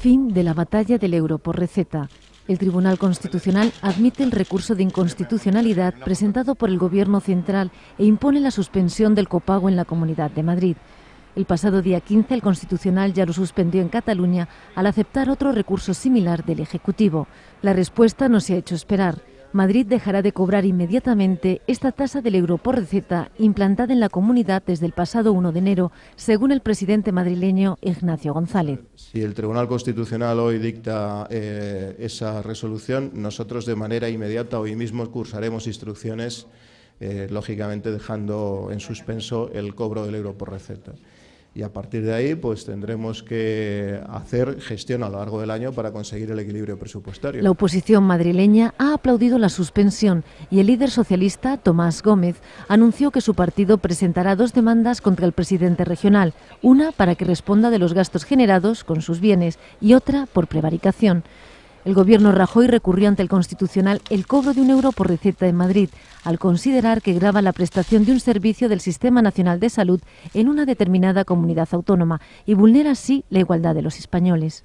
Fin de la batalla del euro por receta. El Tribunal Constitucional admite el recurso de inconstitucionalidad presentado por el Gobierno Central e impone la suspensión del copago en la Comunidad de Madrid. El pasado día 15 el Constitucional ya lo suspendió en Cataluña al aceptar otro recurso similar del Ejecutivo. La respuesta no se ha hecho esperar. Madrid dejará de cobrar inmediatamente esta tasa del euro por receta implantada en la comunidad desde el pasado 1 de enero, según el presidente madrileño Ignacio González. Si el Tribunal Constitucional hoy dicta eh, esa resolución, nosotros de manera inmediata hoy mismo cursaremos instrucciones, eh, lógicamente dejando en suspenso el cobro del euro por receta y a partir de ahí pues tendremos que hacer gestión a lo largo del año para conseguir el equilibrio presupuestario. La oposición madrileña ha aplaudido la suspensión y el líder socialista Tomás Gómez anunció que su partido presentará dos demandas contra el presidente regional, una para que responda de los gastos generados con sus bienes y otra por prevaricación. El gobierno Rajoy recurrió ante el Constitucional el cobro de un euro por receta en Madrid, al considerar que grava la prestación de un servicio del Sistema Nacional de Salud en una determinada comunidad autónoma y vulnera así la igualdad de los españoles.